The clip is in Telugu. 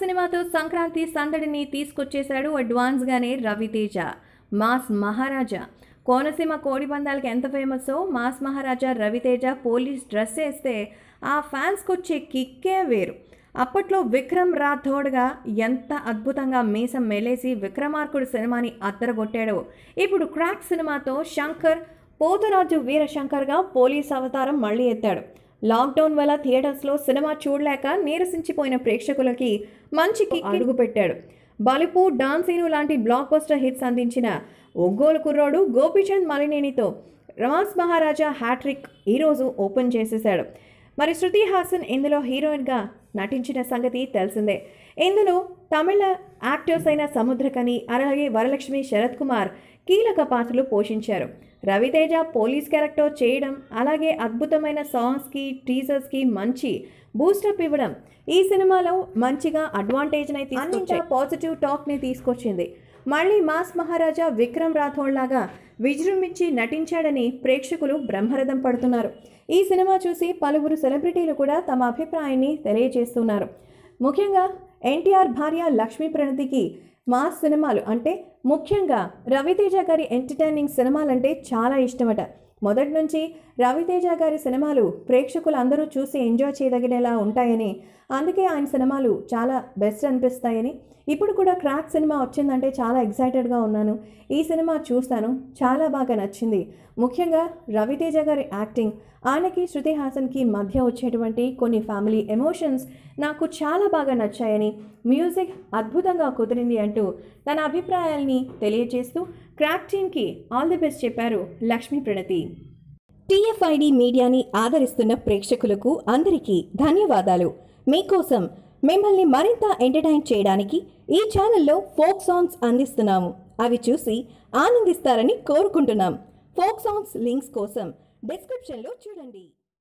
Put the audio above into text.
సినిమాతో సంక్రాంతి సందడిని తీసుకొచ్చేశాడు అడ్వాన్స్గానే రవితేజ మాస్ మహారాజా కోనసీమ కోడి పందాలకి ఎంత famous mass Maharaja Raviteja police dress వేస్తే ఆ ఫ్యాన్స్కి వచ్చే కిక్కే వేరు అప్పట్లో విక్రమ్ రాథోడ్గా ఎంత అద్భుతంగా మీసం మెలేసి విక్రమార్కుడు సినిమాని అద్దరగొట్టాడో ఇప్పుడు క్రాక్ సినిమాతో శంకర్ పోతురాజు వీరశంకర్గా పోలీస్ అవతారం మళ్ళీ ఎత్తాడు లాక్డౌన్ వల్ల థియేటర్స్లో సినిమా చూడలేక నీరసించిపోయిన ప్రేక్షకులకి మంచి అడుగు పెట్టాడు బలిపు డాన్సీను లాంటి బ్లాక్ బస్టర్ హిట్స్ అందించిన ఒగ్గోలు కుర్రాడు గోపీచంద్ మలినేనితో రమాస్ మహారాజా హ్యాట్రిక్ ఈరోజు ఓపెన్ చేసేశాడు మరి శృతి హాసన్ ఇందులో హీరోయిన్గా నటించిన సంగతి తెలిసిందే ఇందులో తమిళ యాక్టర్స్ అయిన సముద్రకని అలాగే వరలక్ష్మి శరత్ కుమార్ కీలక పాత్రలు పోషించారు రవితేజ పోలీస్ క్యారెక్టర్ చేయడం అలాగే అద్భుతమైన సాంగ్స్కి టీజర్స్కి మంచి బూస్టప్ ఇవ్వడం ఈ సినిమాలో మంచిగా అడ్వాంటేజ్ని అందించిన పాజిటివ్ టాక్ని తీసుకొచ్చింది మళ్ళీ మాస్ మహారాజా విక్రమ్ రాథోడ్ లాగా విజృంభించి నటించాడని ప్రేక్షకులు బ్రహ్మరథం పడుతున్నారు ఈ సినిమా చూసి పలువురు సెలబ్రిటీలు కూడా తమ అభిప్రాయాన్ని తెలియజేస్తున్నారు ముఖ్యంగా ఎన్టీఆర్ భార్య లక్ష్మీ ప్రణతికి మాస్ సినిమాలు అంటే ముఖ్యంగా రవితేజ గారి ఎంటర్టైనింగ్ సినిమాలంటే చాలా ఇష్టమట మొదటి నుంచి రవితేజ గారి సినిమాలు ప్రేక్షకులు అందరూ చూసి ఎంజాయ్ చేయదగినేలా ఉంటాయని అందుకే ఆయన సినిమాలు చాలా బెస్ట్ అనిపిస్తాయని ఇప్పుడు కూడా క్రాక్ సినిమా వచ్చిందంటే చాలా ఎక్సైటెడ్గా ఉన్నాను ఈ సినిమా చూస్తాను చాలా బాగా నచ్చింది ముఖ్యంగా రవితేజ గారి యాక్టింగ్ ఆయనకి శృతి హాసన్కి మధ్య వచ్చేటువంటి కొన్ని ఫ్యామిలీ ఎమోషన్స్ నాకు చాలా బాగా నచ్చాయని మ్యూజిక్ అద్భుతంగా కుదిరింది అంటూ తన అభిప్రాయాల్ని తెలియజేస్తూ క్రాక్ టీమ్కి ఆల్ ది బెస్ట్ చెప్పారు లక్ష్మీ ప్రణతి టీఎఫ్ఐడి మీడియాని ఆదరిస్తున్న ప్రేక్షకులకు అందరికీ ధన్యవాదాలు మీకోసం మిమ్మల్ని మరింత ఎంటర్టైన్ చేయడానికి ఈ ఛానల్లో ఫోక్ సాంగ్స్ అందిస్తున్నాము అవి చూసి ఆనందిస్తారని కోరుకుంటున్నాం ఫోక్ సాంగ్స్ లింక్స్ కోసం డిస్క్రిప్షన్లో చూడండి